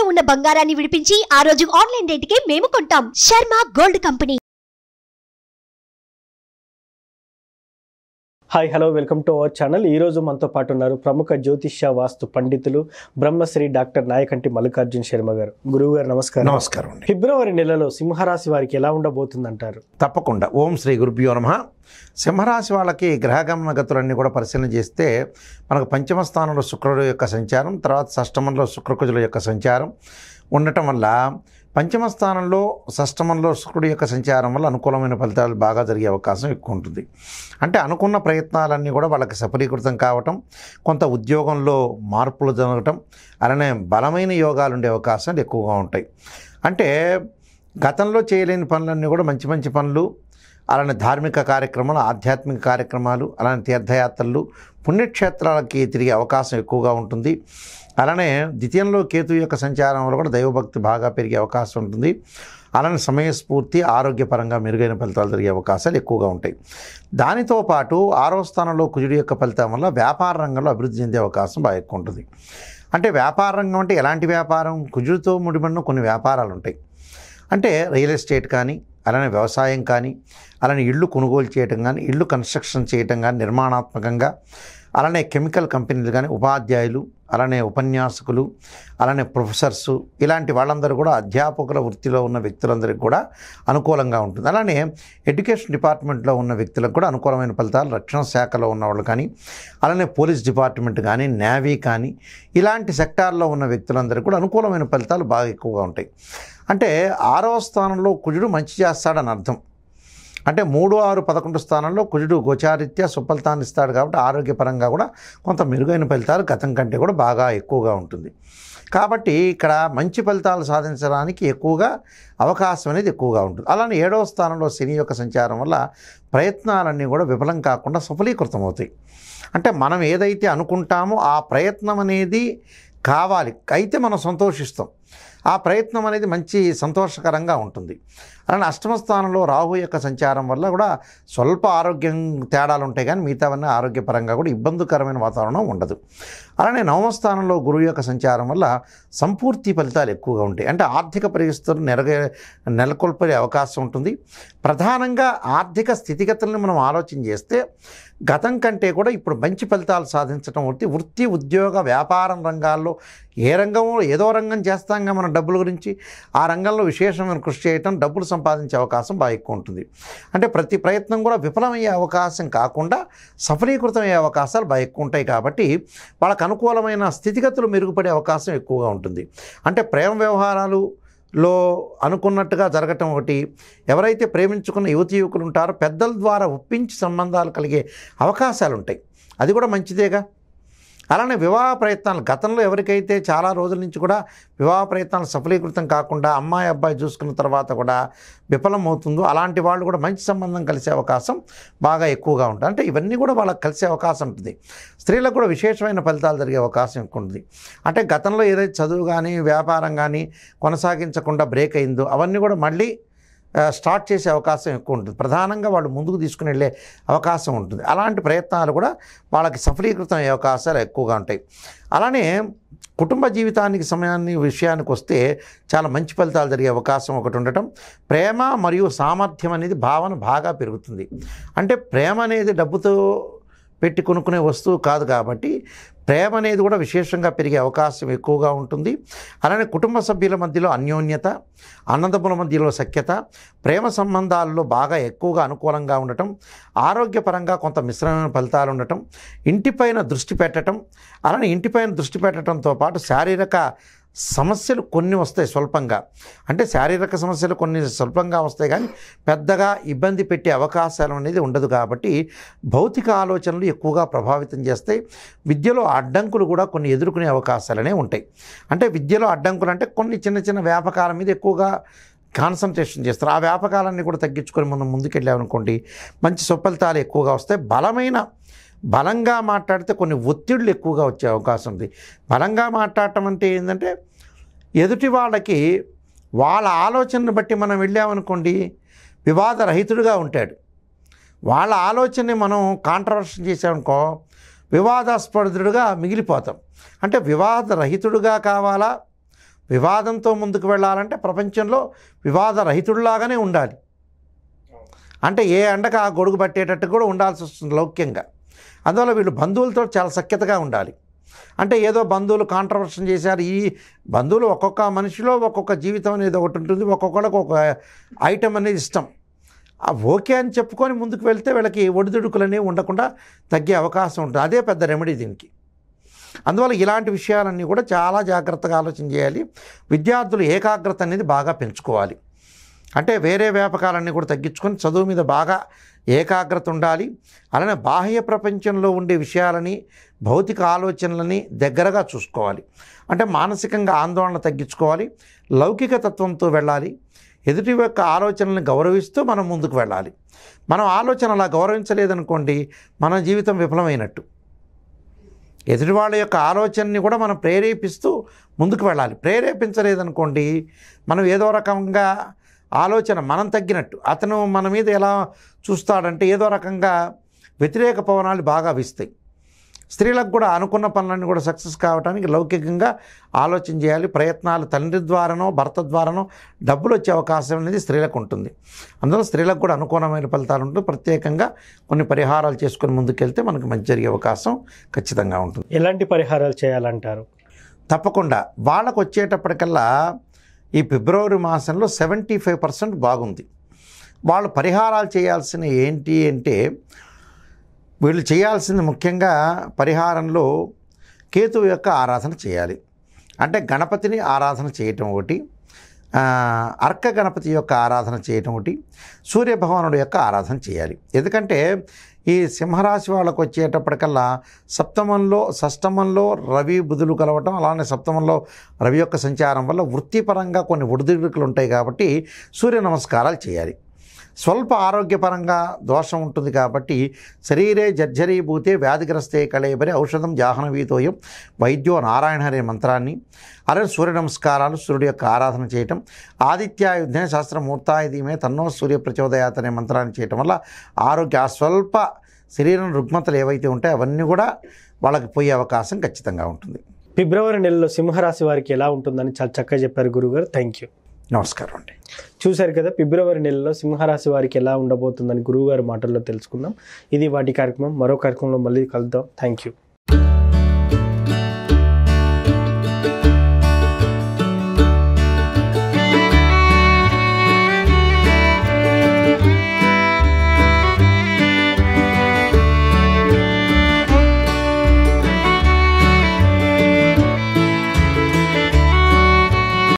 తాకట్టులో ఉన్న బంగారాన్ని విడిపించి ఆ రోజు ఆన్లైన్ రేటుకే మేము కొంటాం Sharma gold company hi hello welcome to our channel ఈరోజు మనతో పాటు ఉన్నారు ప్రముఖ జ్యోతిష్య వాస్తు పండితులు బ్రహ్మశ్రీ డాక్టర్ నాయకంటి మల్లికార్జున్ శర్మ గారు గురువు గారు నమస్కారం నమస్కారం ఫిబ్రవరి నెలలో సింహరాశి వారికి ఎలా ఉండబోతుంది అంటారు తప్పకుండా ఓం శ్రీ గురుభ్యో నమ సింహరాశి వాళ్ళకి గ్రహగమన గతులన్నీ కూడా పరిశీలన చేస్తే మనకు పంచమ స్థానంలో శుక్రుడు యొక్క సంచారం తర్వాత షష్టమంలో శుక్రకుజుల యొక్క సంచారం ఉండటం వల్ల పంచమ స్థానంలో షష్టమంలో శుక్రుడి యొక్క సంచారం వల్ల అనుకూలమైన ఫలితాలు బాగా జరిగే అవకాశం ఎక్కువ ఉంటుంది అంటే అనుకున్న ప్రయత్నాలన్నీ కూడా వాళ్ళకి సఫలీకృతం కావటం కొంత ఉద్యోగంలో మార్పులు జరగటం అలానే బలమైన యోగాలు ఉండే అవకాశాలు ఎక్కువగా ఉంటాయి అంటే గతంలో చేయలేని పనులన్నీ కూడా మంచి మంచి పనులు అలానే ధార్మిక కార్యక్రమాలు ఆధ్యాత్మిక కార్యక్రమాలు అలానే తీర్థయాత్రలు పుణ్యక్షేత్రాలకి తిరిగే అవకాశం ఎక్కువగా ఉంటుంది అలానే ద్వితీయంలో కేతు యొక్క సంచారం వల్ల కూడా దైవభక్తి బాగా పెరిగే అవకాశం ఉంటుంది అలానే సమయస్ఫూర్తి ఆరోగ్యపరంగా మెరుగైన ఫలితాలు జరిగే అవకాశాలు ఎక్కువగా ఉంటాయి దానితో పాటు ఆరో స్థానంలో కుజుడి యొక్క ఫలితం వల్ల వ్యాపార రంగంలో అభివృద్ధి చెందే అవకాశం బాగా ఎక్కువ ఉంటుంది అంటే వ్యాపార రంగం అంటే ఎలాంటి వ్యాపారం కుజుడితో ముడిపడిన కొన్ని వ్యాపారాలు ఉంటాయి అంటే రియల్ ఎస్టేట్ కానీ అలానే వ్యవసాయం కానీ అలానే ఇళ్ళు కొనుగోలు చేయటం కానీ ఇళ్ళు కన్స్ట్రక్షన్ చేయటం కానీ నిర్మాణాత్మకంగా అలానే కెమికల్ కంపెనీలు కానీ ఉపాధ్యాయులు అలానే ఉపన్యాసకులు అలానే ప్రొఫెసర్సు ఇలాంటి వాళ్ళందరూ కూడా అధ్యాపకుల వృత్తిలో ఉన్న వ్యక్తులందరికీ కూడా అనుకూలంగా ఉంటుంది అలానే ఎడ్యుకేషన్ డిపార్ట్మెంట్లో ఉన్న వ్యక్తులకు కూడా అనుకూలమైన ఫలితాలు రక్షణ శాఖలో ఉన్న వాళ్ళు కానీ అలానే పోలీస్ డిపార్ట్మెంట్ కానీ నేవీ కానీ ఇలాంటి సెక్టార్లో ఉన్న వ్యక్తులందరికీ కూడా అనుకూలమైన ఫలితాలు బాగా ఎక్కువగా ఉంటాయి అంటే ఆరో స్థానంలో కుజుడు మంచి చేస్తాడని అర్థం అంటే మూడు ఆరు పదకొండు స్థానంలో కుజుడు గోచారిత్య సుఫలితాన్ని ఇస్తాడు కాబట్టి ఆరోగ్యపరంగా కూడా కొంత మెరుగైన ఫలితాలు గతం కంటే కూడా బాగా ఎక్కువగా ఉంటుంది కాబట్టి ఇక్కడ మంచి ఫలితాలు సాధించడానికి ఎక్కువగా అవకాశం అనేది ఎక్కువగా ఉంటుంది అలానే ఏడవ స్థానంలో శని యొక్క సంచారం వల్ల ప్రయత్నాలన్నీ కూడా విఫలం కాకుండా సఫలీకృతం అవుతాయి అంటే మనం ఏదైతే అనుకుంటామో ఆ ప్రయత్నం అనేది కావాలి అయితే మనం సంతోషిస్తాం ఆ ప్రయత్నం అనేది మంచి సంతోషకరంగా ఉంటుంది అలానే అష్టమ స్థానంలో రాహు యొక్క సంచారం వల్ల కూడా స్వల్ప ఆరోగ్యం తేడాలు ఉంటాయి కానీ మిగతావన్నీ ఆరోగ్యపరంగా కూడా ఇబ్బందికరమైన వాతావరణం ఉండదు అలానే నవమ స్థానంలో గురువు యొక్క సంచారం వల్ల సంపూర్తి ఫలితాలు ఎక్కువగా ఉంటాయి అంటే ఆర్థిక పరిస్థితులు నెలగే నెలకొల్పే అవకాశం ఉంటుంది ప్రధానంగా ఆర్థిక స్థితిగతులను మనం ఆలోచన చేస్తే గతం కంటే కూడా ఇప్పుడు మంచి ఫలితాలు సాధించడం వృత్తి వృత్తి ఉద్యోగ వ్యాపారం రంగాల్లో ఏ రంగంలో ఏదో రంగం చేస్తాంగా మనం డబ్బుల గురించి ఆ రంగంలో విశేషమైన కృషి చేయటం డబ్బులు సంపాదించే అవకాశం బాగా ఎక్కువ ఉంటుంది అంటే ప్రతి ప్రయత్నం కూడా విఫలమయ్యే అవకాశం కాకుండా సఫలీకృతమయ్యే అవకాశాలు బాగా ఎక్కువ ఉంటాయి కాబట్టి వాళ్ళకి అనుకూలమైన స్థితిగతులు మెరుగుపడే అవకాశం ఎక్కువగా ఉంటుంది అంటే ప్రేమ వ్యవహారాలు లో అనుకున్నట్టుగా జరగటం ఒకటి ఎవరైతే ప్రేమించుకున్న యువతి యువకులు ఉంటారో పెద్దల ద్వారా ఒప్పించి సంబంధాలు కలిగే అవకాశాలు ఉంటాయి అది కూడా మంచిదేగా అలానే వివాహ ప్రయత్నాలు గతంలో ఎవరికైతే చాలా రోజుల నుంచి కూడా వివాహ ప్రయత్నాలు సఫలీకృతం కాకుండా అమ్మాయి అబ్బాయి చూసుకున్న తర్వాత కూడా విఫలమవుతుందో అలాంటి వాళ్ళు కూడా మంచి సంబంధం కలిసే అవకాశం బాగా ఎక్కువగా ఉంటుంది అంటే ఇవన్నీ కూడా వాళ్ళకి కలిసే అవకాశం ఉంటుంది స్త్రీలకు కూడా విశేషమైన ఫలితాలు జరిగే అవకాశం ఎక్కువ ఉంటుంది అంటే గతంలో ఏదైతే చదువు కానీ వ్యాపారం కానీ కొనసాగించకుండా బ్రేక్ అయిందో అవన్నీ కూడా మళ్ళీ స్టార్ట్ చేసే అవకాశం ఎక్కువ ఉంటుంది ప్రధానంగా వాళ్ళు ముందుకు తీసుకుని వెళ్ళే అవకాశం ఉంటుంది అలాంటి ప్రయత్నాలు కూడా వాళ్ళకి సఫలీకృతం అయ్యే అవకాశాలు ఎక్కువగా ఉంటాయి అలానే కుటుంబ జీవితానికి సమయాన్ని విషయానికి వస్తే చాలా మంచి ఫలితాలు జరిగే అవకాశం ఒకటి ఉండటం ప్రేమ మరియు సామర్థ్యం అనేది భావన బాగా పెరుగుతుంది అంటే ప్రేమ అనేది డబ్బుతో పెట్టి కొనుక్కునే వస్తువు కాదు కాబట్టి ప్రేమ అనేది కూడా విశేషంగా పెరిగే అవకాశం ఎక్కువగా ఉంటుంది అలానే కుటుంబ సభ్యుల మధ్యలో అన్యోన్యత అన్నదమ్ముల మధ్యలో సఖ్యత ప్రేమ సంబంధాల్లో బాగా ఎక్కువగా అనుకూలంగా ఉండటం ఆరోగ్యపరంగా కొంత మిశ్రమైన ఫలితాలు ఉండటం ఇంటిపైన దృష్టి పెట్టడం అలానే ఇంటిపైన దృష్టి పెట్టడంతో పాటు శారీరక సమస్యలు కొన్ని వస్తాయి స్వల్పంగా అంటే శారీరక సమస్యలు కొన్ని స్వల్పంగా వస్తాయి కానీ పెద్దగా ఇబ్బంది పెట్టే అవకాశాలు అనేది ఉండదు కాబట్టి భౌతిక ఆలోచనలు ఎక్కువగా ప్రభావితం చేస్తాయి విద్యలో అడ్డంకులు కూడా కొన్ని ఎదుర్కొనే అవకాశాలనే ఉంటాయి అంటే విద్యలో అడ్డంకులు అంటే కొన్ని చిన్న చిన్న వ్యాపకాల మీద ఎక్కువగా కాన్సన్ట్రేషన్ చేస్తారు ఆ వ్యాపకాలన్నీ కూడా తగ్గించుకొని మనం ముందుకెళ్ళామనుకోండి మంచి సుఫలితాలు ఎక్కువగా వస్తాయి బలమైన బలంగా మాట్లాడితే కొన్ని ఒత్తిళ్ళు ఎక్కువగా వచ్చే అవకాశం ఉంది బలంగా మాట్లాడటం అంటే ఏంటంటే ఎదుటి వాళ్ళకి వాళ్ళ ఆలోచనను బట్టి మనం వెళ్ళామనుకోండి వివాదరహితుడుగా ఉంటాడు వాళ్ళ ఆలోచనని మనం కాంట్రవర్షన్ చేసామనుకో వివాదాస్పదుడుగా మిగిలిపోతాం అంటే వివాదరహితుడుగా కావాలా వివాదంతో ముందుకు వెళ్ళాలంటే ప్రపంచంలో వివాదరహితుడిలాగానే ఉండాలి అంటే ఏ అండగా ఆ గొడుగు పట్టేటట్టు కూడా ఉండాల్సి వస్తుంది లౌక్యంగా అందువల్ల వీళ్ళు బంధువులతో చాలా సఖ్యతగా ఉండాలి అంటే ఏదో బంధువులు కాంట్రవర్షన్ చేశారు ఈ బంధువులు ఒక్కొక్క మనిషిలో ఒక్కొక్క జీవితం అనేది ఒకటి ఉంటుంది ఒక్కొక్కళ్ళకి ఒక ఐటెం అనేది ఇష్టం ఆ ఓకే అని చెప్పుకొని ముందుకు వెళ్తే వీళ్ళకి ఒడిదుడుకులు అనేవి ఉండకుండా తగ్గే అవకాశం ఉంటుంది అదే పెద్ద రెమెడీ దీనికి అందువల్ల ఇలాంటి విషయాలన్నీ కూడా చాలా జాగ్రత్తగా ఆలోచన చేయాలి విద్యార్థులు ఏకాగ్రత అనేది బాగా పెంచుకోవాలి అంటే వేరే వ్యాపకాలన్నీ కూడా తగ్గించుకొని చదువు మీద బాగా ఏకాగ్రత ఉండాలి అలానే బాహ్య ప్రపంచంలో ఉండే విషయాలని భౌతిక ఆలోచనలని దగ్గరగా చూసుకోవాలి అంటే మానసికంగా ఆందోళన తగ్గించుకోవాలి లౌకిక తత్వంతో వెళ్ళాలి ఎదుటి యొక్క ఆలోచనల్ని గౌరవిస్తూ మనం ముందుకు వెళ్ళాలి మనం ఆలోచన అలా గౌరవించలేదనుకోండి మన జీవితం విఫలమైనట్టు ఎదుటి వాళ్ళ యొక్క ఆలోచనని కూడా మనం ప్రేరేపిస్తూ ముందుకు వెళ్ళాలి ప్రేరేపించలేదనుకోండి మనం ఏదో రకంగా ఆలోచన మనం తగ్గినట్టు అతను మన మీద ఎలా చూస్తాడంటే ఏదో రకంగా వ్యతిరేక పవనాలు బాగా వీస్తాయి స్త్రీలకు కూడా అనుకున్న పనులన్నీ కూడా సక్సెస్ కావడానికి లౌకికంగా ఆలోచన చేయాలి ప్రయత్నాలు తండ్రి ద్వారానో భర్త ద్వారానో డబ్బులు వచ్చే అవకాశం అనేది స్త్రీలకు ఉంటుంది అందులో స్త్రీలకు కూడా అనుకూలమైన ఫలితాలు ఉంటుంది ప్రత్యేకంగా కొన్ని పరిహారాలు చేసుకుని ముందుకెళ్తే మనకు మంచి జరిగే అవకాశం ఖచ్చితంగా ఉంటుంది ఎలాంటి పరిహారాలు చేయాలంటారు తప్పకుండా వాళ్ళకు వచ్చేటప్పటికల్లా ఈ ఫిబ్రవరి మాసంలో సెవెంటీ ఫైవ్ పర్సెంట్ బాగుంది వాళ్ళు పరిహారాలు చేయాల్సిన ఏంటి అంటే వీళ్ళు చేయాల్సింది ముఖ్యంగా పరిహారంలో కేతువు యొక్క ఆరాధన చేయాలి అంటే గణపతిని ఆరాధన చేయటం ఒకటి అర్క గణపతి యొక్క ఆరాధన చేయటం ఒకటి సూర్యభగవానుడు యొక్క ఆరాధన చేయాలి ఎందుకంటే ఈ సింహరాశి వాళ్ళకు వచ్చేటప్పటికల్లా సప్తమంలో షష్టమంలో రవి బుధులు కలవటం అలానే సప్తమంలో రవి యొక్క సంచారం వల్ల వృత్తిపరంగా కొన్ని ఒడిదుడుకులు ఉంటాయి కాబట్టి సూర్య నమస్కారాలు చేయాలి స్వల్ప ఆరోగ్యపరంగా దోషం ఉంటుంది కాబట్టి శరీరే జర్జరీభూతే వ్యాధిగ్రస్తే కళేబరి ఔషధం జాహ్నవీతోయం వైద్యో నారాయణ అనే మంత్రాన్ని అరే సూర్య నమస్కారాలు సూర్యుడు యొక్క ఆరాధన చేయటం ఆదిత్యాయుధే శాస్త్రమూర్తాయుధీమే తన్నో సూర్య ప్రచోదయాత్ అనే మంత్రాన్ని చేయటం వల్ల ఆరోగ్య స్వల్ప శరీరం రుగ్మతలు ఏవైతే ఉంటాయో అవన్నీ కూడా వాళ్ళకి పోయే అవకాశం ఖచ్చితంగా ఉంటుంది ఫిబ్రవరి నెలలో సింహరాశి వారికి ఎలా ఉంటుందని చాలా చక్కగా చెప్పారు గురుగారు థ్యాంక్ యూ నమస్కారం అండి చూశారు కదా ఫిబ్రవరి నెలలో సింహరాశి వారికి ఎలా ఉండబోతుందని గురువుగారి మాటల్లో తెలుసుకుందాం ఇది వాటి కార్యక్రమం మరో కార్యక్రమంలో మళ్ళీ కలుద్దాం థ్యాంక్ యూ